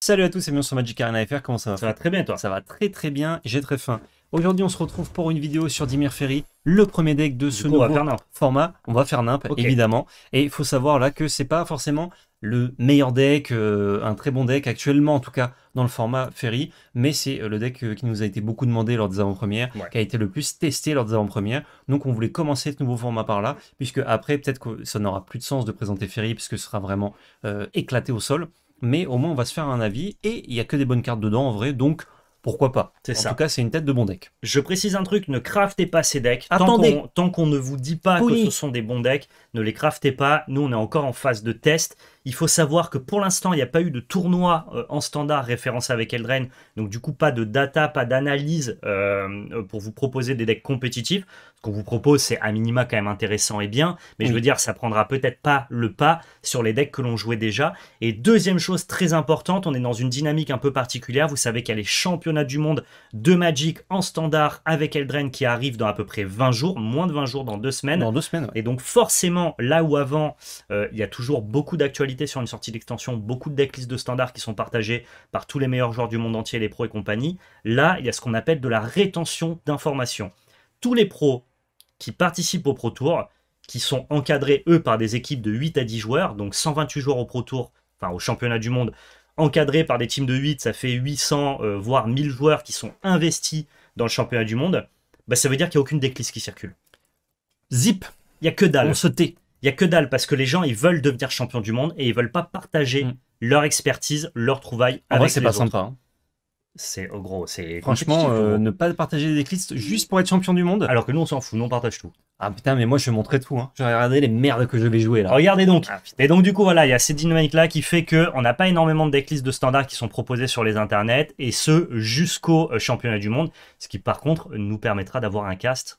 Salut à tous et bienvenue sur Magic Arena FR, comment ça va Ça va très bien toi Ça va très très bien, j'ai très faim. Aujourd'hui on se retrouve pour une vidéo sur Dimir Ferry, le premier deck de ce nouveau format. On va faire nimp évidemment. Et il faut savoir là que c'est pas forcément le meilleur deck, euh, un très bon deck actuellement en tout cas dans le format Ferry, mais c'est euh, le deck euh, qui nous a été beaucoup demandé lors des avant-premières, qui a été le plus testé lors des avant-premières. Donc on voulait commencer ce nouveau format par là, puisque après peut-être que ça n'aura plus de sens de présenter Ferry puisque ce sera vraiment éclaté au sol mais au moins on va se faire un avis et il y a que des bonnes cartes dedans en vrai, donc pourquoi pas C'est ça. En tout cas, c'est une tête de bon deck. Je précise un truc, ne craftez pas ces decks. Attendez. Tant qu'on ne vous dit pas que ce sont des bons decks, ne les craftez pas. Nous, on est encore en phase de test. Il faut savoir que pour l'instant, il n'y a pas eu de tournoi euh, en standard référencé avec Eldraine, donc du coup pas de data, pas d'analyse euh, pour vous proposer des decks compétitifs. Ce qu'on vous propose, c'est à minima quand même intéressant et bien, mais je veux dire, ça prendra peut-être pas le pas sur les decks que l'on jouait déjà. Et deuxième chose très importante, on est dans une dynamique un peu particulière. Vous savez qu'il y a les championnats du monde de Magic en standard avec Eldraine qui arrivent dans à peu près 20 jours, moins de 20 jours dans deux semaines. Dans deux semaines. Et donc forcément, là où avant, euh, il y a toujours beaucoup d'actualités sur une sortie d'extension, beaucoup de decklists de standards qui sont partagés par tous les meilleurs joueurs du monde entier, les pros et compagnie. Là, il y a ce qu'on appelle de la rétention d'informations. Tous les pros qui participent au Pro Tour, qui sont encadrés, eux, par des équipes de 8 à 10 joueurs, donc 128 joueurs au Pro Tour, enfin au championnat du monde, encadrés par des teams de 8, ça fait 800, euh, voire 1000 joueurs qui sont investis dans le championnat du monde, bah, ça veut dire qu'il n'y a aucune decklist qui circule. Zip, il n'y a que dalle. On il y a que dalle parce que les gens, ils veulent devenir champions du monde et ils veulent pas partager mm. leur expertise, leur trouvaille. En vrai, c'est pas sympa. C'est au oh, gros, c'est franchement euh, ne pas partager des clips juste pour être champion du monde. Alors que nous, on s'en fout, nous on partage tout. Ah putain, mais moi je montrais tout. Hein. vais regardé les merdes que je vais jouer là. Regardez donc. Ah, et donc du coup voilà, il y a cette dynamique là qui fait que on n'a pas énormément de decklists de standard qui sont proposés sur les internets et ce jusqu'au euh, championnat du monde, ce qui par contre nous permettra d'avoir un cast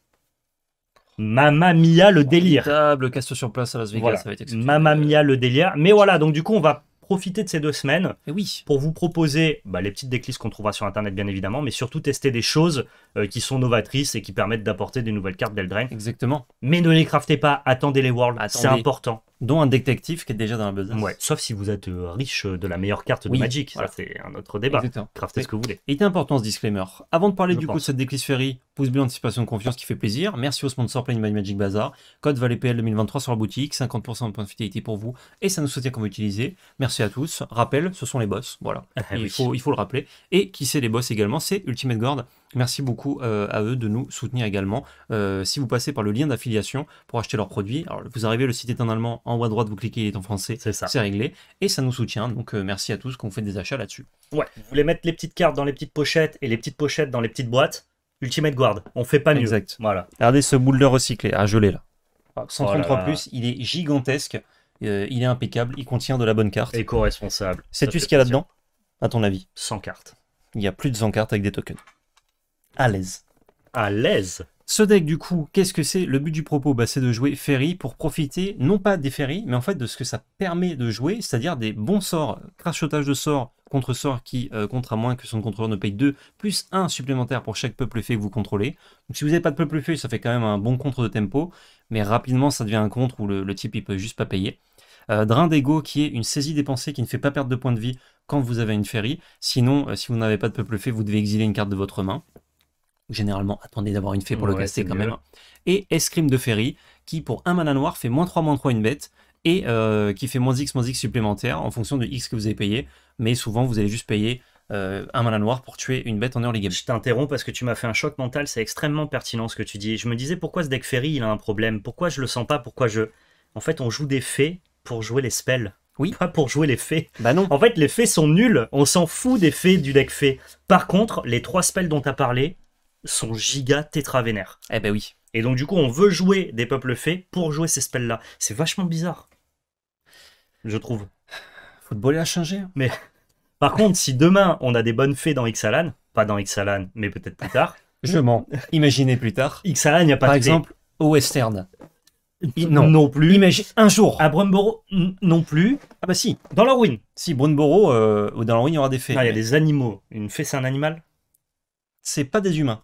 Mamma Mia le délire. Table, casse sur place à Las Vegas, ça va être Mamma Mia le délire. Mais voilà, donc du coup, on va profiter de ces deux semaines eh pour vous proposer bah, les petites déclisses qu'on trouvera sur Internet, bien évidemment, mais surtout tester des choses euh, qui sont novatrices et qui permettent d'apporter des nouvelles cartes d'Eldrain. Exactement. Mais ne les craftez pas, attendez les Worlds, c'est important dont un détective qui est déjà dans la besace. sauf si vous êtes euh, riche euh, de la meilleure carte de Magic. Ça, c'est un autre débat. Craftez ce que vous voulez. Il était important ce disclaimer. Avant de parler du coup de cette déclisphérie, pouce bleu anticipation de confiance qui fait plaisir. Merci au sponsor Play Magic Bazaar. Code pl 2023 sur la boutique. 50% de points de fidélité pour vous. Et ça nous soutient quand vous utilisez. Merci à tous. Rappel, ce sont les boss. Voilà. Ah il, faut, il faut le rappeler. Et qui c'est les boss également C'est Ultimate Guard Merci beaucoup euh, à eux de nous soutenir également. Euh, si vous passez par le lien d'affiliation pour acheter leurs produits, alors vous arrivez, le site est en allemand, en haut à droite, vous cliquez, il est en français, c'est réglé, et ça nous soutient. Donc euh, merci à tous qu'on fait des achats là-dessus. Ouais, vous voulez mettre les petites cartes dans les petites pochettes et les petites pochettes dans les petites boîtes. Ultimate Guard, on fait pas mieux. Exact. Voilà. Regardez ce boule de recyclé, à ah, je là. 133 ah, il est gigantesque, il est impeccable, il contient de la bonne carte. Éco-responsable. Sais-tu ce qu'il y a là-dedans À ton avis 100 cartes. Il y a plus de 100 cartes avec des tokens à l'aise. À l'aise ce deck, du coup, qu'est-ce que c'est Le but du propos, bah, c'est de jouer Ferry pour profiter, non pas des Ferry, mais en fait de ce que ça permet de jouer, c'est-à-dire des bons sorts, crachotage de sorts, contre-sorts qui, euh, à moins que son contrôleur ne paye 2, plus 1 supplémentaire pour chaque peuple fait que vous contrôlez. Donc si vous n'avez pas de peuple fait, ça fait quand même un bon contre de tempo, mais rapidement ça devient un contre où le, type il peut juste pas payer. Euh, drain d'ego qui est une saisie dépensée qui ne fait pas perdre de points de vie quand vous avez une ferry. Sinon, euh, si vous n'avez pas de peuple fait, vous devez exiler une carte de votre main généralement attendez d'avoir une fée pour le casser quand même. Et Escrime de Ferry, qui pour un mana noir fait moins 3, moins 3 une bête, et euh, qui fait moins X, moins X supplémentaire en fonction de X que vous avez payé. Mais souvent, vous allez juste payer euh, un mana noir pour tuer une bête en early game. Je t'interromps parce que tu m'as fait un choc mental, c'est extrêmement pertinent ce que tu dis. Je me disais pourquoi ce deck Ferry il a un problème, pourquoi je le sens pas, pourquoi je. En fait, on joue des fées pour jouer les spells. Oui. Pas pour jouer les fées. Bah non. En fait, les fées sont nulles. On s'en fout des fées du deck fées. Par contre, les trois spells dont tu as parlé, sont giga tétravénères. Eh ben oui. Et donc, du coup, on veut jouer des peuples fées pour jouer ces spells-là. C'est vachement bizarre. Je trouve. faut Football à changer. Hein. Mais par contre, si demain on a des bonnes fées dans Xalan, pas dans Xalan, mais peut-être plus tard. Je mens. Imaginez plus tard. Xalan, il n'y a pas Par exemple, au Western. Non. non plus. Imagine un jour. À Brunboro non plus. Ah bah si. Dans ruine. Si, Brunboro euh, dans ruine, il y aura des fées. Ah, il y a des animaux. Une fée, c'est un animal C'est pas des humains.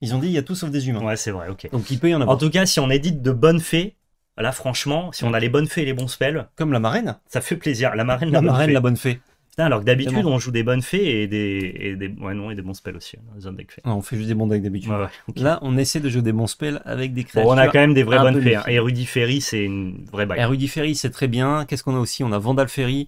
Ils ont dit il y a tout sauf des humains. Ouais, c'est vrai, ok. Donc il peut y en avoir. En tout cas, si on édite de bonnes fées, là franchement, si on a les bonnes fées et les bons spells. Comme la marraine Ça fait plaisir. La marraine, la, bonne marraine, fée. la bonne fée. Putain, alors que d'habitude, on joue des bonnes fées et des, et des, ouais, non, et des bons spells aussi. Hein, on fait juste des bons decks d'habitude. Là, on essaie de jouer des bons spells avec des créatures. on a quand même des vraies bonnes fées. Hein. Ferry, c'est une vraie bague. Rudy Ferry, c'est très bien. Qu'est-ce qu'on a aussi On a Vandal Ferry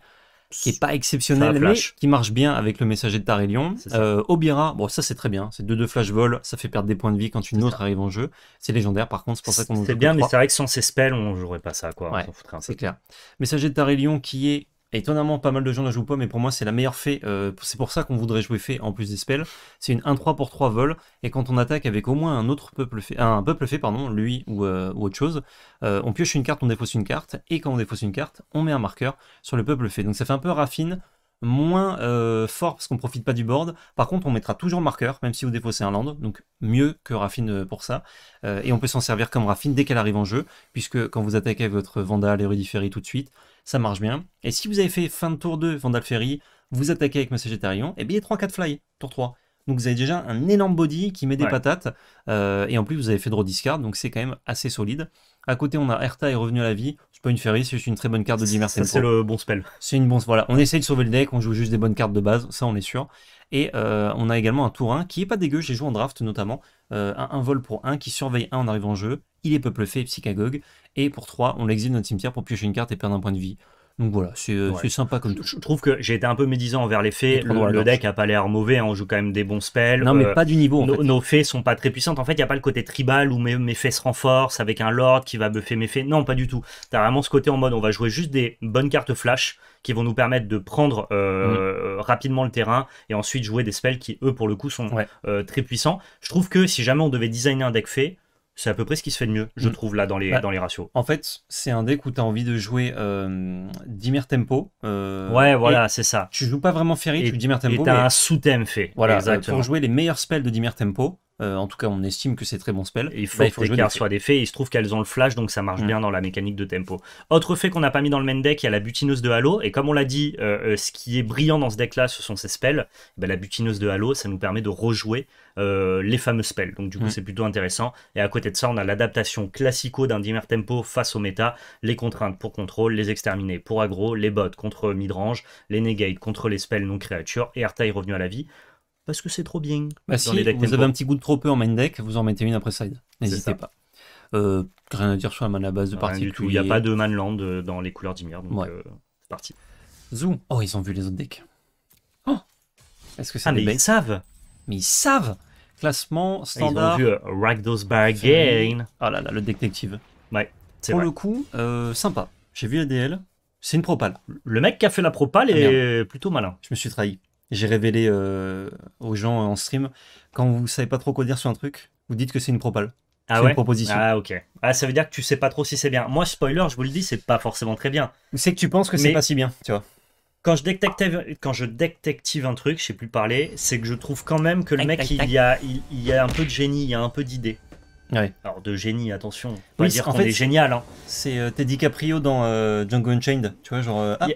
qui n'est pas exceptionnel, mais qui marche bien avec le messager de Tarelion. Euh, Obira, bon ça c'est très bien, c'est deux 2 flash vol, ça fait perdre des points de vie quand une autre arrive en jeu. C'est légendaire par contre, c'est pour ça qu'on C'est bien, mais c'est vrai que sans ces spells, on jouerait pas ça quoi. c'est clair. Messager de Tarelion qui est étonnamment, pas mal de gens ne jouent pas, mais pour moi, c'est la meilleure fée. Euh, c'est pour ça qu'on voudrait jouer fée en plus des spells. C'est une 1-3 pour 3 vol, et quand on attaque avec au moins un autre peuple fée, un peuple fait, pardon, lui ou, euh, autre chose, euh, on pioche une carte, on défausse une carte, et quand on défausse une carte, on met un marqueur sur le peuple fait. Donc ça fait un peu raffine, moins fort parce qu'on profite pas du board. Par contre, on mettra toujours marqueur, même si vous défaussez un land, donc mieux que Raffine pour ça. et on peut s'en servir comme Raffine dès qu'elle arrive en jeu, puisque quand vous attaquez votre Vandal et tout de suite, ça marche bien. Et si vous avez fait fin de tour 2 Vandal Ferry, vous attaquez avec Sagittarion, et eh bien 3-4 fly, tour 3. Donc vous avez déjà un énorme body qui met des patates, euh, et en plus vous avez fait draw discard, donc c'est quand même assez solide. À côté, on a Erta est revenu à la vie. C'est pas une ferry, c'est juste une très bonne carte de Dimmer C'est le bon spell. C'est une bonne. Voilà, on essaye de sauver le deck, on joue juste des bonnes cartes de base, ça on est sûr. Et euh, on a également un tour 1 qui est pas dégueu, j'ai joué en draft notamment, euh, un, vol pour un qui surveille un en arrivant en jeu, il est peuple fait psychagogue, et pour 3, on l'exile de notre cimetière pour piocher une carte et perdre un point de vie. Donc voilà, c'est euh, sympa comme tout. Je trouve que j'ai été un peu médisant envers les fées. Le, deck a pas l'air mauvais, hein, on joue quand même des bons spells. Non, mais euh, pas du niveau. Nos fées sont pas très puissantes. En fait, il n'y a pas le côté tribal où mes, fées se renforcent avec un lord qui va buffer mes fées. Non, pas du tout. T'as vraiment ce côté en mode on va jouer juste des bonnes cartes flash qui vont nous permettre de prendre euh, mm. rapidement le terrain et ensuite jouer des spells qui, eux, pour le coup, sont très puissants. Je trouve que si jamais on devait designer un deck fée, c'est à peu près ce qui se fait de mieux, je mm. trouve, là, dans les, bah, dans les ratios. En fait, c'est un deck où tu as envie de jouer euh, Dimir Tempo. Euh, ouais, voilà, c'est ça. Tu joues pas vraiment Ferry, tu joues Dimir Tempo. Et tu as un sous-thème fait. Voilà, euh, exactement. pour jouer les meilleurs spells de Dimir Tempo, euh, en tout cas, on estime que c'est très bon spell. Bah, il faut, que les cartes soient des faits. Il se trouve qu'elles ont le flash, donc ça marche mm. bien dans la mécanique de tempo. Autre fait qu'on n'a pas mis dans le main deck, il y a la butineuse de Halo. Et comme on l'a dit, euh, euh, ce qui est brillant dans ce deck-là, ce sont ses spells. Eh ben, la butineuse de Halo, ça nous permet de rejouer les fameux spells. Donc du coup, mm. c'est plutôt intéressant. Et à côté de ça, on a l'adaptation classico d'un dimmer tempo face au méta, les contraintes pour contrôle, les exterminés pour aggro, les bots contre midrange, les negate contre les spells non créatures et Arta est revenu à la vie parce que c'est trop bien. Bah si, vous avez un petit goût de trop peu en main deck, vous en mettez une après side. N'hésitez pas. Euh, rien à dire sur la base de partie. Il n'y a pas de land euh, dans les couleurs d'Imir, euh, c'est parti. zoom Oh, ils ont vu les autres decks. Oh Est-ce que ah, c'est ah, mais ils savent Mais ils savent Classement standard. Ah, ils ont Oh là là, le détective. Ouais. Pour le coup, sympa. J'ai vu la DL. C'est une propale. Le mec qui a fait la propale est plutôt malin. Je me suis trahi j'ai révélé euh, aux gens euh, en stream, quand vous savez pas trop quoi dire sur un truc, vous dites que c'est une propale. Ah ouais une proposition. Ah ok. Ah ça veut dire que tu sais pas trop si c'est bien. Moi spoiler, je vous le dis, c'est pas forcément très bien. C'est que tu penses que c'est pas si bien, tu vois quand je détective, quand je détective un truc, je sais plus parler, c'est que je trouve quand même que le mec, il y a, il, y a un peu de génie, il y a un peu d'idée. Ouais. Alors de génie, attention, on oui, dire qu'on est génial. Hein. C'est euh, Teddy Caprio dans Jungle Django Unchained, tu vois, genre. Ah,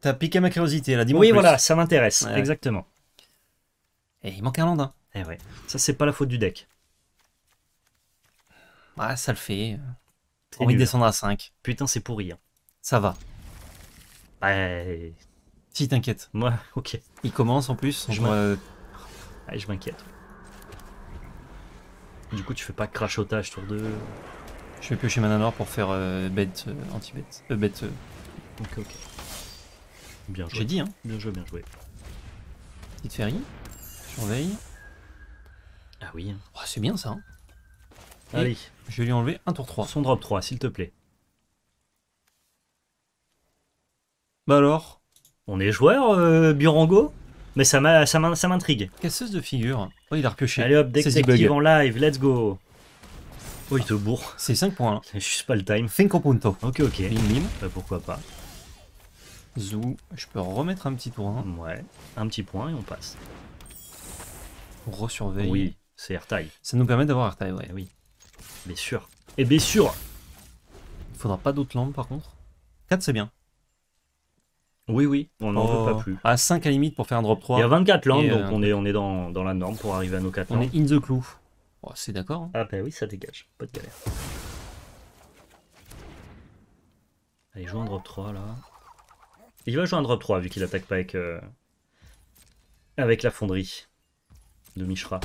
T'as piqué ma curiosité, là, dis Oui, voilà, ça m'intéresse, exactement. Et eh, il manque un landin. Hein. Eh ouais, ça c'est pas la faute du deck. ouais ça le fait. on de descendre à 5. Putain, c'est pourri. Hein. Ça va. Bah, si, t'inquiète. Moi, ok. Il commence en plus. Euh, ah, je m'inquiète. Du coup, tu fais pas crachotage tour 2. Je vais piocher Mananor pour faire euh, bête, euh, anti-bête. bête. Ok, ok. Bien joué. J'ai dit, hein. Bien joué, bien joué. Petite ferry. Surveille. Ah oui. Oh, c'est bien ça. Hein. Allez. Ah je vais lui enlever un tour 3. Son drop 3, s'il te plaît. Bah alors On est joueur, euh, Burango Mais ça m'intrigue. Casseuse de figure. Oh, il a repioché. Allez hop, détective en live, let's go Oh, il te bourre. C'est 5 points. Je suis pas le time. 5 punto. Ok, ok. Bim, Bah, pourquoi pas. Zou, je peux remettre un petit point. Ouais, un petit point et on passe. Resurveille. Oui, c'est airtime. Ça nous permet d'avoir airtime, ouais. Eh oui. Bien sûr. Et eh bien sûr Il Faudra pas d'autres lampes par contre. 4 c'est bien. Oui, oui, on n'en veut pas oh. plus. À 5 à limite pour faire un drop 3. Il y a 24 lampes, donc euh, on est, on est dans, la norme pour arriver à nos 4 lampes. On est in the clue. Oh, c'est d'accord. Hein. Ah bah oui, ça dégage, pas de galère. Allez, joue un drop 3 là. Il va jouer un drop 3 vu qu'il attaque pas avec, euh, avec la fonderie de Mishra.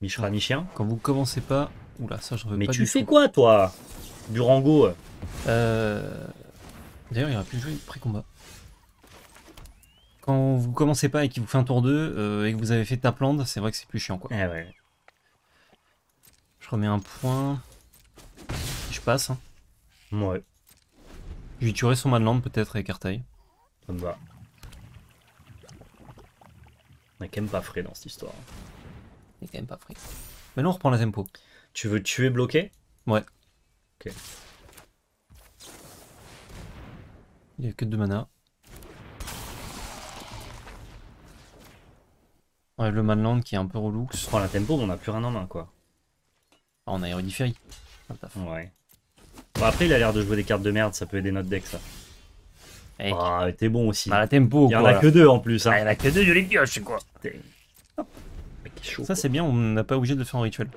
Mishra, ni ah. chien Quand vous commencez pas. Oula, ça je Mais tu fais quoi toi Durango euh, euh... D'ailleurs, il aurait pu jouer pré-combat. Quand vous commencez pas et qu'il vous fait un tour 2 euh, et que vous avez fait ta plante, c'est vrai que c'est plus chiant quoi. Eh je remets un point. Je passe. Hein. Ouais. Je lui tuerai son manland peut-être avec Artaï. Ça me va. On est quand même pas frais dans cette histoire. On est quand même pas frais. non, on reprend la tempo. Tu veux tuer bloqué Ouais. Ok. Il y a que 2 mana. Ouais, le Manland qui est un peu relou. prend la tempo, on a plus rien en main quoi. Ah, on a Hérudiférie. Ouais. Bon, après, il a l'air de jouer des cartes de merde, ça peut aider notre deck, ça. Ah, t'es bon aussi. Ah, la tempo, Il y en a que deux en plus. Hein. Bah, il y en a que deux, je les pioche, quoi. Hop. ça, c'est bien, on n'a pas obligé de le faire en rituel.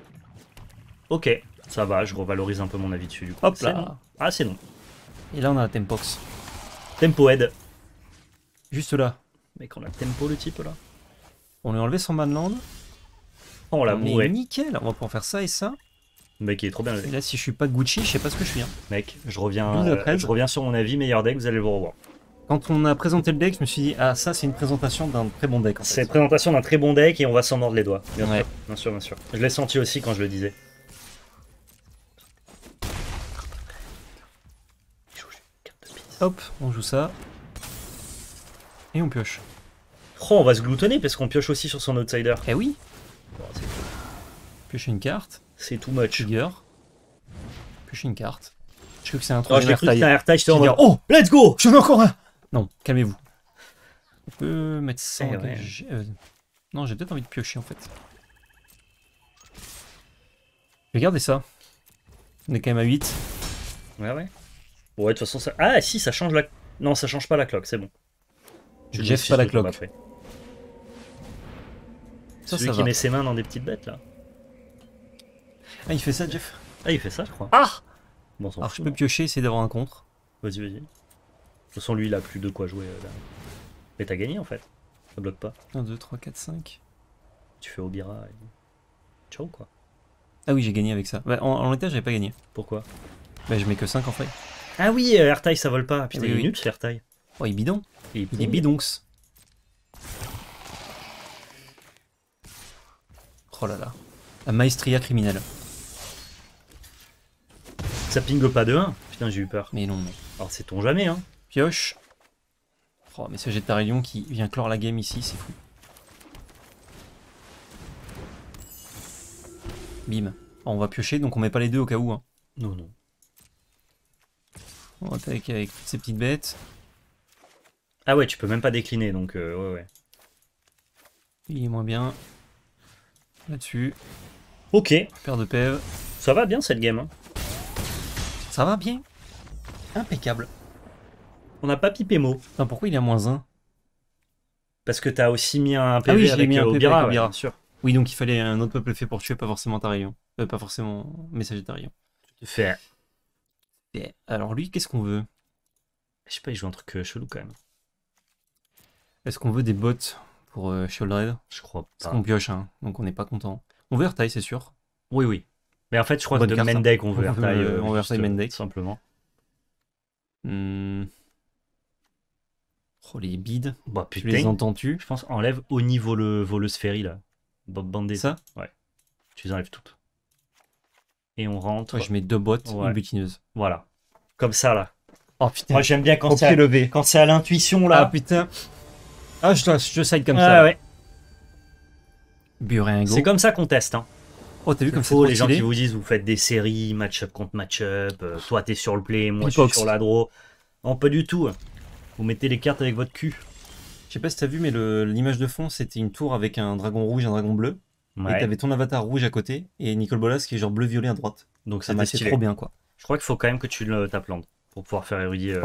Ok, ça va, je revalorise un peu mon avis dessus, du coup. Hop là. Ah, c'est long. Et là, on a la Tempox. Tempo Head. Juste là. Mec on a tempo, le type, là. On lui a enlevé son Manland. Oh, on l'a bourré. nickel, on va pouvoir faire ça et ça. Mec, il est trop bien. Là, si je suis pas Gucci, je sais pas ce que je suis. Hein. Mec, je reviens, euh, je reviens sur mon avis, meilleur deck, vous allez le revoir. Quand on a présenté le deck, je me suis dit, ah, ça, c'est une présentation d'un très bon deck. C'est une présentation d'un très bon deck et on va s'en mordre les doigts. Bien, sûr, bien sûr, bien sûr. Je l'ai senti aussi quand je le disais. Hop, on joue ça. Et on pioche. Oh, on va se gloutonner parce qu'on pioche aussi sur son outsider. Eh oui. Piocher pioche une carte. C'est too much. Pioche une carte. Je crois que c'est un ah, truc. de Oh, let's go J'en ai encore un Non, calmez-vous. On peut mettre 100. Eh euh, non, j'ai peut-être envie de piocher en fait. Regardez ça. On est quand même à 8. Ouais, ouais. Ouais, de toute façon, ça. Ah, si, ça change la. Non, ça change pas la cloque, c'est bon. Je Jeff pas la cloque. Celui ça qui met ses mains dans des petites bêtes là. Ah, il fait ça, Jeff Ah, il fait ça, je crois. Ah bon, Alors, je peux hein. piocher, essayer d'avoir un contre. Vas-y, vas-y. De toute façon, lui, il a plus de quoi jouer. Euh, là. Mais t'as gagné, en fait. Ça bloque pas. 1, 2, 3, 4, 5. Tu fais Obira et... Ciao, quoi. Ah oui, j'ai gagné avec ça. Bah, en, l'état j'avais pas gagné. Pourquoi Bah, je mets que 5 en fait. Ah oui, euh, ça vole pas. Putain, il est nul, c'est Airtail. Oh, il bidon. Il il est bidonx. Oh là là. La maestria criminelle. Ça pingue pas de 1 Putain, j'ai eu peur. Mais non, mais. Alors, c'est ton jamais, hein Pioche. Oh, mais ce jet de qui vient clore la game ici, c'est fou. Bim. Oh, on va piocher, donc on met pas les deux au cas où. Hein. Non, non. On attaque avec toutes ces petites bêtes. Ah ouais, tu peux même pas décliner, donc euh, ouais, ouais. Il est moins bien. Là-dessus. Ok. Paire de pèves. Ça va bien cette game. Hein. Ça va bien Impeccable. On n'a pas pipé mot. pourquoi il y a moins 1 Parce que t'as aussi mis un PV ah oui, avec mis un euh, PV bien sûr. Oui, donc il fallait un autre peuple fait pour tuer, pas forcément Tarion. Euh, pas forcément messager Tarion. Fait. et eh, Alors lui, qu'est-ce qu'on veut Je sais pas, il joue un truc euh, chelou quand même. Est-ce qu'on veut des bots pour euh, Je crois pas. Parce qu'on pioche, hein, donc on n'est pas content. On veut Taille, c'est sûr. Oui, oui. Mais en fait, je crois que de hein. Mendek, on veut Ertaille. on veut euh, euh, Mendek. Euh, simplement. Hmm. Oh, les bides. Bah, Tu les entends-tu Je pense, enlève au niveau le voleuse ferry, là. Bob Bandé. Ça Ouais. Tu les enlèves toutes. Et on rentre. je mets deux bottes, ouais. une butineuse. Voilà. Comme ça, là. Oh putain. Moi, j'aime bien quand c'est levé, quand c'est à l'intuition, là. Ah putain. Ah, je, je side comme ah, ça. Ah ouais. C'est comme ça qu'on teste, hein. Oh, t'as vu comme Les gens qui vous disent, vous faites des séries, match-up contre match-up, euh, toi t'es sur le play, moi je suis sur la draw. Non, pas du tout. Vous mettez les cartes avec votre cul. Je sais pas si t'as vu, mais l'image de fond, c'était une tour avec un dragon rouge, un dragon bleu. Et t'avais ton avatar rouge à côté et Nicole Bolas qui est genre bleu-violet à droite. Donc ça fait trop bien, quoi. Je crois qu'il faut quand même que tu le pour pouvoir faire érudier euh,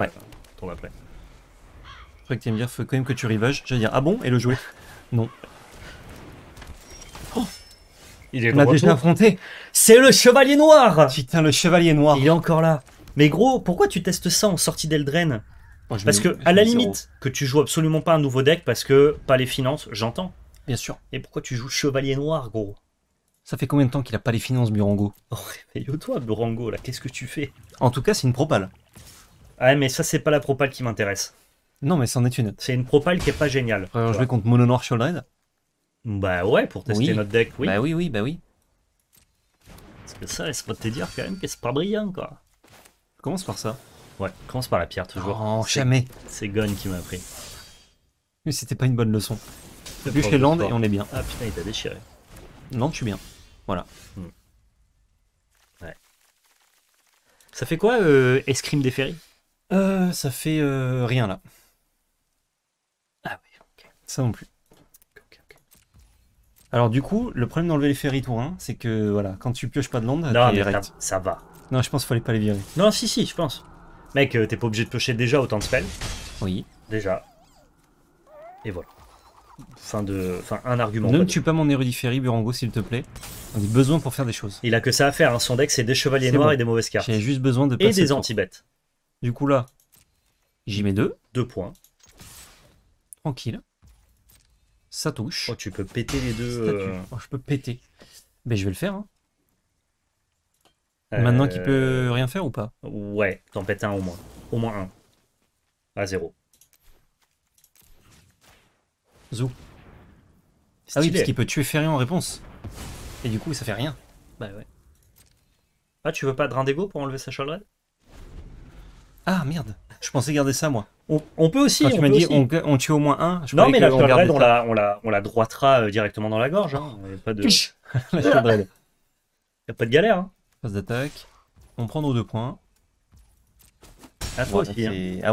ton ouais. Je crois que t'aimes bien, faut quand même que tu rivages. veux dire, ah bon, et le jouer Non. Il est On l'a déjà affronté. C'est le Chevalier Noir Putain, le Chevalier Noir. Il est encore là. Mais gros, pourquoi tu testes ça en sortie d'Eldraine Parce que, à la limite, que tu joues absolument pas un nouveau deck parce que pas les finances, j'entends. Bien sûr. Et pourquoi tu joues Chevalier Noir, gros Ça fait combien de temps qu'il a pas les finances, Burango Oh, réveille-toi, Burango, là, qu'est-ce que tu fais En tout cas, c'est une propale. Ah ouais, mais ça, c'est pas la propale qui m'intéresse. Non, mais c'en est une. C'est une propale qui est pas géniale. je vais contre Mono Noir bah ouais, pour tester notre deck, oui. Bah oui, oui, bah oui. Parce que ça, laisse-moi te dire quand même que c'est pas brillant, quoi. Je commence par ça. Ouais, commence par la pierre, toujours. Oh, jamais C'est gone qui m'a pris. Mais c'était pas une bonne leçon. Plus chez Land et on est bien. Ah putain, il t'a déchiré. Non, tu suis bien. Voilà. Hmm. Ouais. Ça fait quoi, euh, Escrime des Ferries euh, Ça fait euh, rien là. Ah oui, ok. Ça non plus. Alors du coup, le problème d'enlever les ferry 1, c'est que voilà, quand tu pioches pas de l'onde... non, ça, va. Non, je pense qu'il fallait pas les virer. Non, si, si, je pense. Mec, euh, t'es pas obligé de piocher déjà autant de spells. Oui. Déjà. Et voilà. Fin de, Enfin, un argument. Ne me tue pas mon érudit ferry, Burango, s'il te plaît. On a besoin pour faire des choses. Il a que ça à faire. Hein. Son deck, c'est des chevaliers noirs et des mauvaises cartes. J'ai juste besoin de passer et des anti-bêtes. Du coup là, j'y mets deux. Deux points. Tranquille. Ça touche. Oh, tu peux péter les deux. Euh. Oh, je peux péter. Mais ben, je vais le faire. Hein. Euh. Maintenant qu'il peut rien faire ou pas Ouais, t'en pètes un au moins. Au moins un. À zéro. Zou. Ah oui, parce qu'il peut tuer rien en réponse. Et du coup, ça fait rien. Bah ouais. Ah, tu veux pas de Drindego pour enlever sa chalerette Ah merde je pensais garder ça, moi. On, peut aussi. tu m'as on, tue au moins un. Je non, mais la on, la, on, droitera euh, directement dans la gorge. Il hein. n'y a pas de. pas galère. Hein. d'attaque. On prend nos deux points. Ah, Ah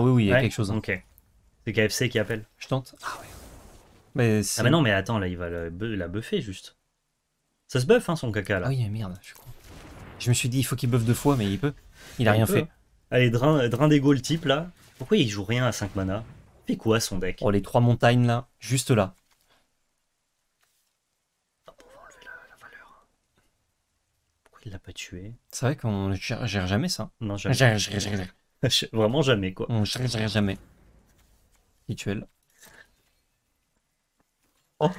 oui, oui, il y a quelque chose. Hein. Ok. C'est KFC qui appelle. Je tente. Ah ouais. Mais ah mais bah non, mais attends, là, il va la, la buffer juste. Ça se buff, son caca là. Ah oui, merde, je Je me suis dit, il faut qu'il buffe deux fois, mais il peut. Il a rien fait. Allez, drain, drain des type là. Pourquoi il joue rien à 5 mana Fait quoi son deck Oh, les trois montagnes là, juste là. on va enlever la, valeur. Pourquoi il l'a pas tué C'est vrai qu'on gère, gère jamais ça. Non, jamais. Gère, Vraiment jamais quoi. On ne gère jamais. Rituel. Oh,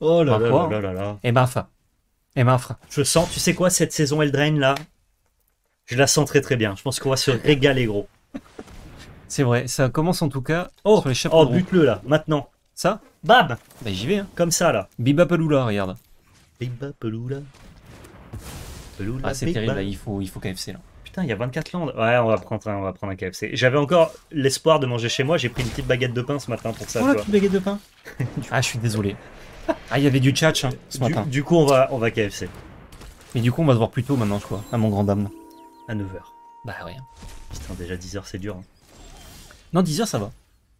oh là, là, là là là là Et maf. Et mafra. Je sens, tu sais quoi, cette saison elle draine là je la sens très très bien. Je pense qu'on va se régaler, gros. C'est vrai, ça commence en tout cas oh, oh bute-le là, maintenant. Ça Bam Bah j'y vais, hein. Comme ça là. Biba Peloula, regarde. Biba Peloula. Peloula ah, c'est terrible, il faut, il faut KFC là. Putain, il y a 24 landes. Ouais, on va prendre un, on va prendre un KFC. J'avais encore l'espoir de manger chez moi, j'ai pris une petite baguette de pain ce matin pour ça. Oh, la petite baguette de pain Ah, je suis désolé. Ah, il y avait du tchatch hein, ce matin. Du coup, on va, on va KFC. Mais du coup, on va voir plus tôt maintenant, je crois, à mon grand dame à 9h. Bah rien. Putain, déjà 10h, c'est dur. Hein. Non, 10h, ça va.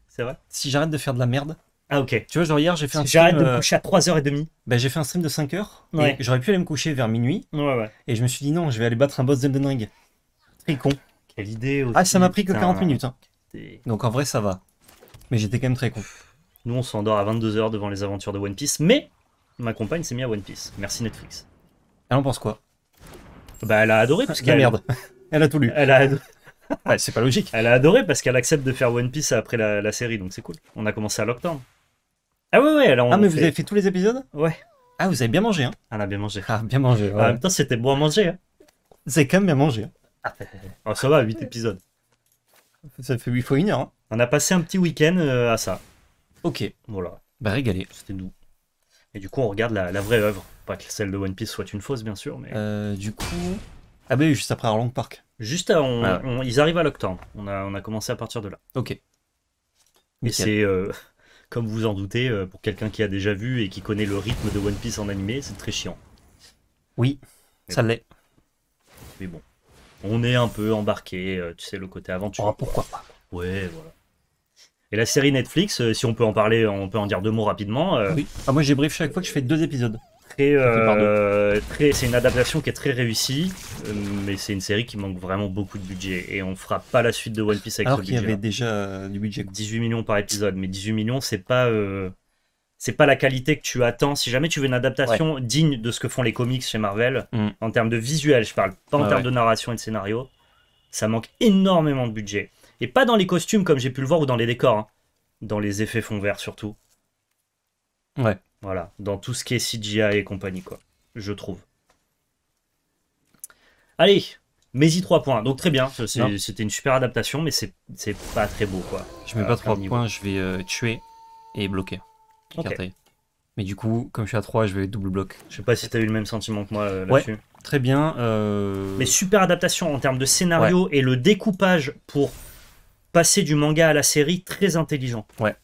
C'est vrai Si j'arrête de faire de la merde. Ah, ok. Tu vois, genre hier, j'ai fait un stream. J'arrête de euh, coucher à 3h30. Bah, j'ai fait un stream de 5h. J'aurais pu aller me coucher vers minuit. Ouais, ouais. Et je me suis dit, non, je vais aller battre un boss Elden Ring. Très con. Quelle idée Ah, ça m'a pris que 40 minutes. Hein. Donc en vrai, ça va. Mais j'étais quand même très con. Nous, on s'endort à 22h devant les aventures de One Piece. Mais ma compagne s'est mise à One Piece. Merci Netflix. Elle on pense quoi bah, elle a adoré parce ah, qu'elle. merde. Elle a tout lu. Elle a ouais, c'est pas logique. Elle a adoré parce qu'elle accepte de faire One Piece après la, série, donc c'est cool. On a commencé à l'octobre. Ah ouais, ouais, alors Ah, mais vous avez fait tous les épisodes Ouais. Ah, vous avez bien mangé, hein ah, On a bien mangé. Ah, bien mangé, En même temps, c'était bon à manger. Hein. C'est quand même bien mangé. Hein. Ah, eh, eh, eh. Oh, ça va, 8 épisodes. Ça fait 8 fois une heure. Hein. On a passé un petit week-end euh, à ça. Ok. Voilà. Bah, régalé. C'était doux. Et du coup, on regarde la, vraie œuvre. Pas que celle de One Piece soit une fausse, bien sûr, mais. Euh, du coup. Ah, bah oui, juste après Arlong Park. Juste, ils arrivent à Lockdown. On a, on a commencé à partir de là. Ok. Mais c'est, euh, comme vous en doutez, euh, pour quelqu'un qui a déjà vu et qui connaît le rythme de One Piece en animé, c'est très chiant. Oui, ça l'est. Mais bon, on est un peu embarqué, euh, tu sais, le côté aventure. Ah, pourquoi pas Ouais, voilà. Et la série Netflix, euh, si on peut en parler, on peut en dire deux mots rapidement. Euh, oui. Ah, moi, j'ai brief chaque fois que je fais deux épisodes. Très, euh, très, c'est une adaptation qui est très réussie, mais c'est une série qui manque vraiment beaucoup de budget. Et on fera pas la suite de One Piece avec Alors qu'il y avait déjà du budget. 18 millions par épisode, mais 18 millions, c'est pas. c'est pas la qualité que tu attends. Si jamais tu veux une adaptation digne de ce que font les comics chez Marvel, mm. en termes de visuel, je parle pas en termes de narration et de scénario, ça manque énormément de budget. Et pas dans les costumes comme j'ai pu le voir ou dans les décors. Hein. Dans les effets fonds verts surtout. Ouais. Voilà, dans tout ce qui est CGI et compagnie, quoi. Je trouve. Allez, Mets-y 3 points. Donc très bien, c'était une super adaptation, mais c'est pas très beau, quoi. Je mets pas 3 euh, points, je vais euh, tuer et bloquer. Mais du coup, comme je suis à 3, je vais double bloc. Je sais pas si t'as eu le même sentiment que moi euh, là-dessus. Ouais, très bien. Mais super adaptation en termes de scénario et le découpage pour passer du manga à la série très intelligent. Ouais.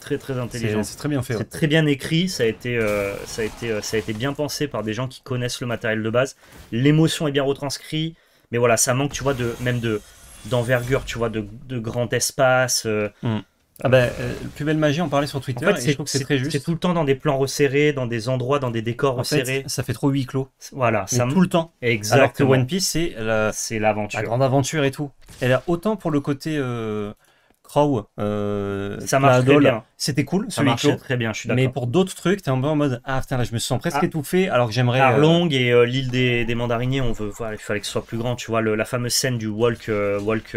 Très très intelligent. C'est très bien fait. C'est très bien écrit. Ça a été euh, ça a été euh, ça a été bien pensé par des gens qui connaissent le matériel de base. L'émotion est bien retranscrite. Mais voilà, ça manque, tu vois, de même de d'envergure, tu vois, de, grand espace. Euh, mm. Ah bah, euh, plus belle magie, on parlait sur Twitter et je trouve que c'est très juste. C'est tout le temps dans des plans resserrés, dans des endroits, dans des décors en resserrés. Fait, ça fait trop huis clos. Voilà, Mais tout le temps. Exact. Alors que One Piece, c'est la... c'est l'aventure, la grande aventure et tout. Elle a autant pour le côté euh, Crow, euh, ça marche très bien. C'était cool, ça marche très bien. Je suis d'accord. Mais pour d'autres trucs, t'es un peu en mode ah putain là, je me sens presque ah. étouffé, alors que j'aimerais. La longue et l'île des, des, mandariniers, on veut, il fallait que ce soit plus grand. Tu vois la fameuse scène du walk, walk,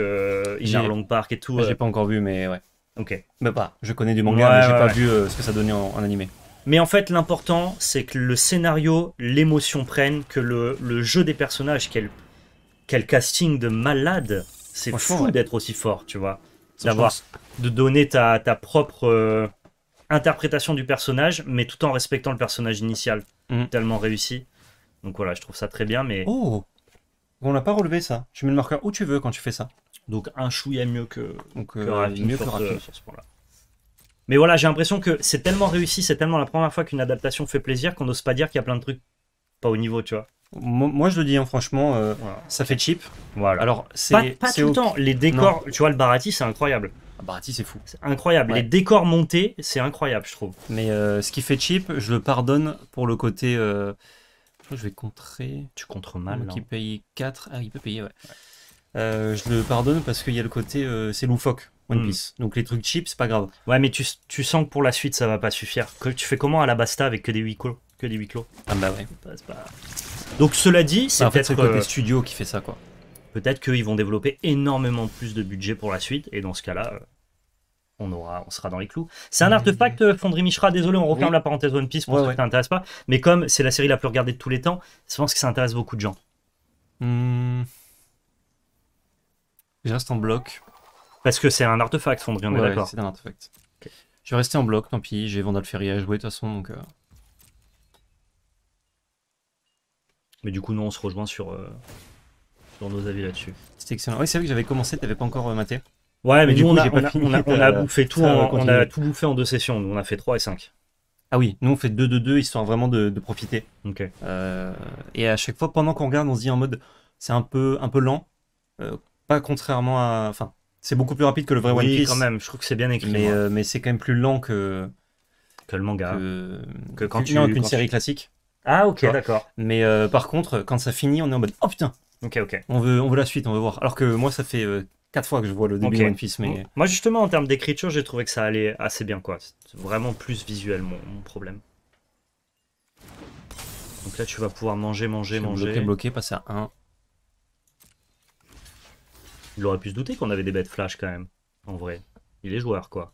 Inner Long Park et tout. Ah, J'ai pas encore vu, mais ouais. Ok, Mais pas. je connais du manga, mais j'ai pas vu euh, ce que ça donnait en, animé. Mais en fait, l'important, c'est que le scénario, l'émotion prenne, que le, jeu des personnages, quel, casting de malade, c'est fou d'être aussi fort, tu vois. D'avoir, de donner ta, propre euh, interprétation du personnage, mais tout en respectant le personnage initial. Mhm. Tellement réussi. Donc voilà, je trouve ça très bien, mais. Oh On n'a pas relevé ça. Tu mets le marqueur où tu veux quand tu fais ça. Donc un chouïa mieux que, mieux que euh, ce, euh, sur ce point-là. Mais voilà, j'ai l'impression que c'est tellement réussi, c'est tellement la première fois qu'une adaptation fait plaisir qu'on n'ose pas dire qu'il y a plein de trucs pas au niveau, tu vois. Moi, je le dis, hein, franchement, euh, ça fait cheap. Voilà. Alors, c'est pas, tout le temps. Les décors, tu vois, le Barati, c'est incroyable. Le ah, Barati, c'est fou. C'est incroyable. Les décors montés, c'est incroyable, je trouve. Mais ce qui fait cheap, je le pardonne pour le côté. Je vais contrer. Tu contres mal. Qui paye 4. Ah, il peut payer, ouais. Euh, je le pardonne parce qu'il y a le côté euh, c'est loufoque. One hmm. Piece. Donc les trucs cheap, c'est pas grave. Ouais, mais tu, sens que pour la suite, ça va pas suffire. tu fais comment à la Basta avec que des huis clos Que des huis clos Ah bah ouais. Donc cela dit, c'est bah, peut-être le euh, studio qui fait ça, quoi. Peut-être qu'ils vont développer énormément plus de budget pour la suite, et dans ce cas-là, on, aura, on sera dans les clous. C'est un artefact, Fondry Michra désolé, on referme la parenthèse One Piece pour ceux qui t'intéressent pas, mais comme c'est la série la plus regardée de tous les temps, je pense que ça intéresse beaucoup de gens. Je reste en bloc. Parce que c'est un artefact, Fondry, on ouais, est d'accord. c'est un artefact. Je vais rester en bloc, tant pis, j'ai Vandal Ferry à jouer de toute façon, donc... Euh. Mais du coup, nous, on se rejoint sur, euh, nos avis là-dessus. C'était excellent. Oui, c'est vrai que j'avais commencé, t'avais pas encore euh, maté. Ouais, mais, du coup, on, a, on, a, on, a, bouffé tout, on a tout bouffé en deux sessions. Nous, on a fait 3 et 5. Ah oui, nous, on fait 2-2-2, histoire vraiment de, profiter. et à chaque fois, pendant qu'on regarde, on se dit en mode, c'est un peu, un peu lent contrairement à. Enfin, c'est beaucoup plus rapide que le vrai One Piece. quand même, je trouve que c'est bien écrit. Mais, euh, mais c'est quand même plus lent que. Que le manga. Que, quand tu. qu'une série classique. Ah, ok, d'accord. Mais euh, par contre, quand ça finit, on est en mode Oh putain Ok, ok. On veut, on veut la suite, on veut voir. Alors que moi, ça fait. Euh, quatre fois que je vois le début de One Piece, mais... Moi justement en termes d'écriture j'ai trouvé que ça allait assez bien quoi. C'est vraiment plus visuel mon, problème. Donc là, tu vas pouvoir manger, manger, manger. bloqué passer à 1. Il aurait pu se douter qu'on avait des bêtes flash quand même. En vrai. Il est joueur quoi.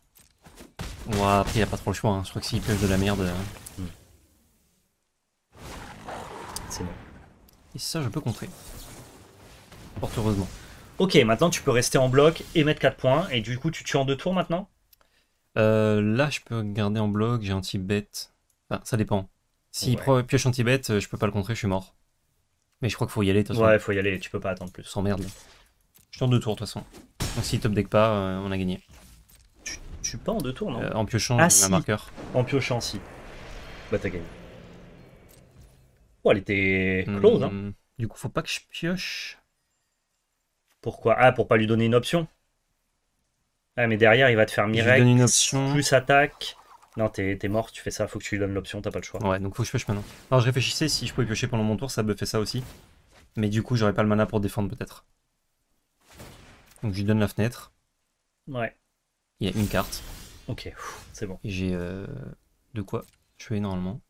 Ouais, après il a pas trop le choix. Hein. Je crois que s'il pioche de la merde. Euh. Hmm. C'est bon. Et ça, je peux contrer. Fort heureusement. Ok, maintenant tu peux rester en bloc et mettre 4 points. Et du coup, tu tues en deux tours maintenant euh, Là, je peux garder en bloc. J'ai anti-bête. Enfin, ça dépend. S'il pioche pioche anti-bête, euh, je peux pas le contrer, je suis mort. Mais je crois qu'il faut y aller. De toute façon. Ouais, il faut y aller. Tu peux pas attendre plus. Sans merde. Je en deux tours de toute façon. Donc si top deck pas, euh, on a gagné. Tu, tu pas en deux tours, non euh, en piochant Ah, un marqueur. En piochant, si. Bah, t'as gagné. Oh, elle était close, hein. Hmm. Du coup, faut pas que je pioche. Pourquoi Ah, pour pas lui donner une option Ah, mais derrière, il va te faire Je une option. plus attaque. Non, t'es mort, tu fais ça, faut que tu lui donnes l'option, t'as pas le choix. Ouais, donc faut que je pioche maintenant. Alors je réfléchissais si je pouvais piocher pendant mon tour, ça me fait ça aussi. Mais du coup, j'aurais pas le mana pour défendre peut-être. Donc je lui donne la fenêtre. Ouais. Il y a une carte. Ok, c'est bon. J'ai euh, de quoi jouer, normalement.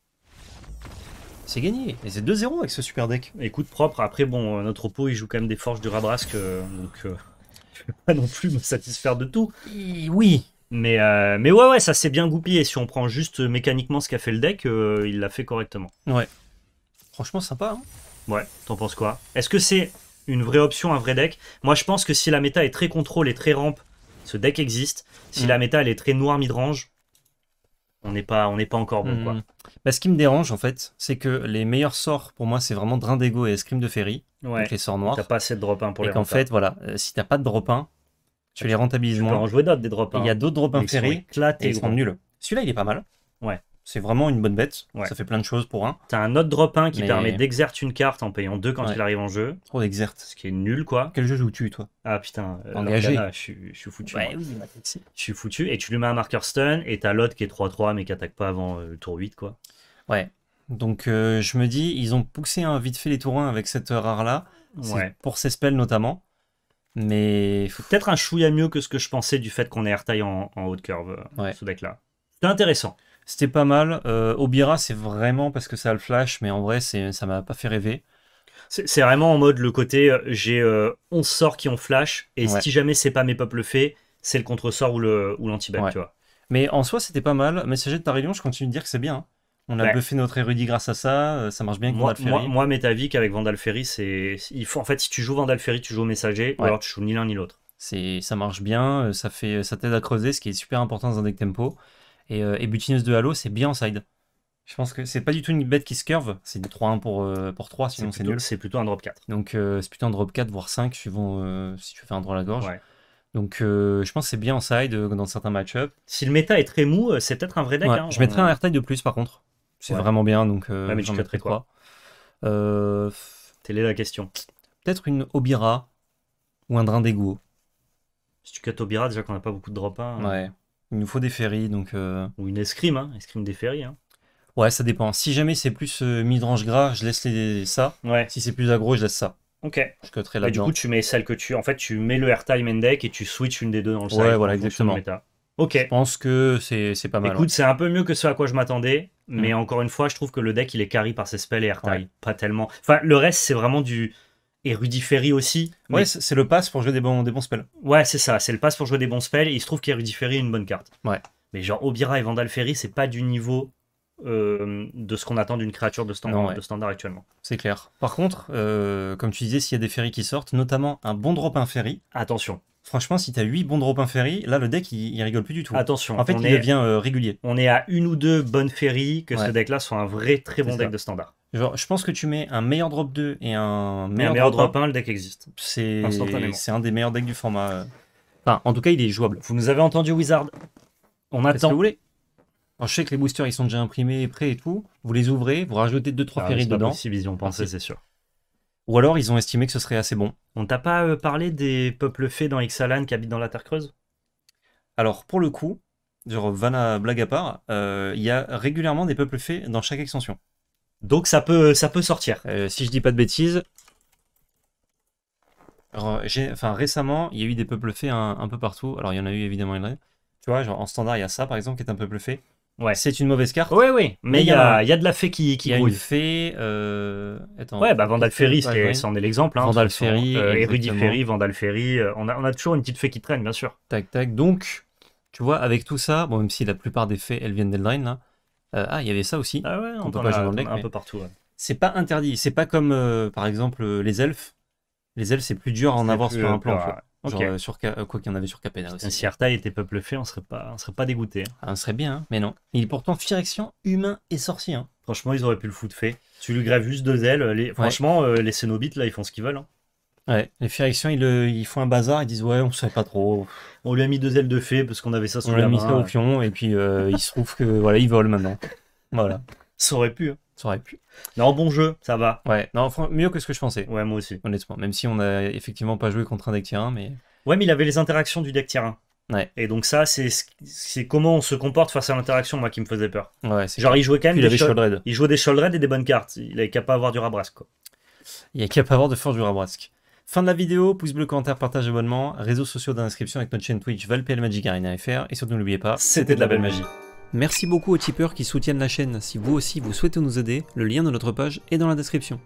C'est gagné. Et c'est 2-0 avec ce super deck. Écoute, propre. Après, bon, euh, notre pot il joue quand même des forges du Radrasque, euh, donc, euh, ne vais pas non plus me satisfaire de tout. oui. Mais, mais ouais, ouais, ça s'est bien goupillé. Si on prend juste mécaniquement ce qu'a fait le deck, il l'a fait correctement. Ouais. Franchement, sympa. Hein ouais, t'en penses quoi Est-ce que c'est une vraie option, un vrai deck. Moi, je pense que si la méta est très contrôle et très rampe, ce deck existe. Si mm. la méta elle est très noire midrange, on n'est pas, on n'est pas encore bon. Quoi. Mm. Bah, ce qui me dérange en fait, c'est que les meilleurs sorts pour moi, c'est vraiment Drindego et Scream de Ferry, ouais. donc les sorts noirs. T'as pas assez de drop pour les. Et qu'en fait, voilà, euh, si t'as pas de drop 1, tu les rentabilises moins. Tu en jouer d'autres des drop 1. Il y a d'autres drop 1 Ferry, ils sont nuls. Celui-là, il est pas mal. Ouais. C'est vraiment une bonne bête. Ça fait plein de choses pour un. T'as un autre drop 1 qui permet d'exerter une carte en payant 2 quand il arrive en jeu. Trop oh, exerte Ce qui est nul, quoi. Quel jeu joues-tu, toi Ah putain, euh, engagé. je, suis foutu. Bah, je suis foutu. Et tu lui mets un marker stun et t'as l'autre qui est 3-3 mais qui attaque pas avant euh, le tour 8, quoi. Ouais. Donc euh, je me dis, ils ont poussé un vite fait les tours 1 avec cette rare-là. Pour ses spells notamment. Mais. Peut-être un chouïa mieux que ce que je pensais du fait qu'on ait airtail en, en haute curve, ouais. ce deck-là. C'est intéressant. C'était pas mal. Euh, Obira, c'est vraiment parce que ça a le flash, mais en vrai, ça m'a pas fait rêver. C'est vraiment en mode le côté euh, j'ai euh, on 11 sorts qui ont flash, et si jamais c'est pas mes peuples fait, c'est le contre-sort ou lanti back tu vois. Mais en soi, c'était pas mal. Messager de Tarillion, je continue de dire que c'est bien. Hein. On a buffé notre érudit grâce à ça, ça marche bien avec moi, Vandal Ferry. Moi, moi avec Vandal Ferry, c'est. faut... En fait, si tu joues Vandal Ferry, tu joues au messager, alors tu joues ni l'un ni l'autre. Ça marche bien, ça, fait... ça t'aide à creuser, ce qui est super important dans un deck tempo. Et, euh, de Halo, c'est bien en side. Je pense que c'est pas du tout une bête qui se curve. C'est une 3-1 pour, euh, pour 3, sinon c'est nul. C'est plutôt un drop 4. Donc euh, c'est plutôt un drop 4, voire 5, suivant euh, si tu fais un droit à la gorge. Donc je pense que c'est bien en side dans certains match-up. Si le méta est très mou, c'est peut-être un vrai deck. Hein, je mettrais un airtime de plus par contre. C'est vraiment bien, donc ouais, mais j'en mettrais quoi, Telle est la question. Peut-être une Obira ou un Drain d'Ego. Si tu cut Obira, déjà qu'on n'a pas beaucoup de drop 1. Hein. Ouais. Il nous faut des ferries, donc. Euh, Ou une escrime, hein, escrime des ferries. Hein. Ouais, ça dépend. Si jamais c'est plus euh, midrange gras, je laisse les, ça. Ouais, Si c'est plus agro, je laisse ça. ok. Je cutterai Et bah, du coup, tu mets celle que tu. En fait, tu mets le airtime and deck et tu switches une des deux dans le Ouais, voilà, exactement. Ok. Je pense que c'est pas mal. Écoute, c'est un peu mieux que ce à quoi je m'attendais, mais mm. encore une fois, je trouve que le deck il est carry par ses spells et airtime, pas tellement. Enfin, le reste c'est vraiment du et Rudy Ferry aussi. Ouais, c'est le passe pour jouer des bons, des bons spells. Ouais, c'est ça, c'est le passe pour jouer des bons spells, et il se trouve qu'il y a une bonne carte. Ouais. Mais genre Obira et Vandal Ferry, c'est pas du niveau euh, de ce qu'on attend d'une créature de standard, standard actuellement. C'est clair. Par contre, euh, comme tu disais, s'il y a des ferries qui sortent, notamment un bon drop un ferry. Attention. Franchement, si t'as 8 bons drop un ferry, là le deck il, rigole plus du tout. Attention. En fait, il devient euh, régulier. On est à une ou deux bonnes ferries que ce deck là soit un vrai très bon deck de standard je pense que tu mets un meilleur drop 2 et un meilleur, drop, 1, le deck existe. C'est un des meilleurs decks du format. Euh. Enfin, en tout cas, il est jouable. Vous nous avez entendu, Wizard On attend. Que vous voulez je sais que les boosters, ils sont déjà imprimés, prêts et tout. Vous les ouvrez, vous rajoutez 2-3 ah, ferries dedans. C'est c'est sûr. Ou alors, ils ont estimé que ce serait assez bon. On t'a pas euh, parlé des peuples fées dans Ixalan qui habitent dans la Terre Creuse Alors, pour le coup, genre, Vanna blague à part, euh, il y a régulièrement des peuples fées dans chaque extension. Donc ça peut, ça peut sortir. Euh, si je dis pas de bêtises. enfin, récemment, il y a eu des peuples faits un, peu partout. Alors, il y en a eu évidemment une. Tu vois, genre en standard, il y a ça par exemple qui est un peuple fait. Ouais. C'est une mauvaise carte. Oui, oui. Mais il y, a, y a de la fée qui, qui y a une fée. Euh, ouais, bah Vandal Ferry, c'en est, l'exemple. Hein, Vandal euh, Ferry. Vandal Ferry. on, a, on a toujours une petite fée qui traîne, bien sûr. Tac, tac. Donc, tu vois, avec tout ça, bon, même si la plupart des fées, elles viennent d'Eldraine, là, euh, ah, il y avait ça aussi. Ah ouais, on, peut pas jouer dans le deck. Un peu partout. C'est pas interdit. C'est pas comme, euh, par exemple, euh, les elfes. Les elfes, c'est plus dur à en avoir sur un plan. sur, quoi qu'il y en avait sur Capena aussi. Si Artaï était peuple fait, on serait pas, on serait pas dégoûté. Hein. Ah, on serait bien, hein, mais non. Il est pourtant Firection, humain et sorcier. Hein. Franchement, ils auraient pu le foutre fait. Tu lui grèves juste deux ailes. Les... Franchement, les Cénobites, là, ils font ce qu'ils veulent. Ouais, les Férixiens, ils, ils, font un bazar, ils disent ouais, on sait pas trop. On lui a mis deux ailes de fée parce qu'on avait ça sur le la main. au pion et puis euh, il se trouve que voilà, ils volent maintenant. Voilà. Ça aurait pu. Hein. Ça aurait pu. Non, bon jeu, ça va. Ouais, non, mieux que ce que je pensais. Ouais, moi aussi. Honnêtement, même si on a effectivement pas joué contre un deck mais. Ouais, mais il avait les interactions du deck Ouais. Et donc ça, c'est comment on se comporte face à l'interaction, moi, qui me faisait peur. Ouais, Genre, il jouait quand même des, il, il jouait des Sholdred et des bonnes cartes. Il avait qu'à pas avoir du Rabrasque quoi. Il est a qu'à pas avoir de force du Rabrasque Fin de la vidéo, pouce bleu, commentaire, partage, abonnement, réseaux sociaux dans l'inscription avec notre chaîne Twitch FR, et surtout n'oubliez pas, c'était de la belle magie. Merci beaucoup aux tipeurs qui soutiennent la chaîne. Si vous aussi vous souhaitez nous aider, le lien de notre page est dans la description.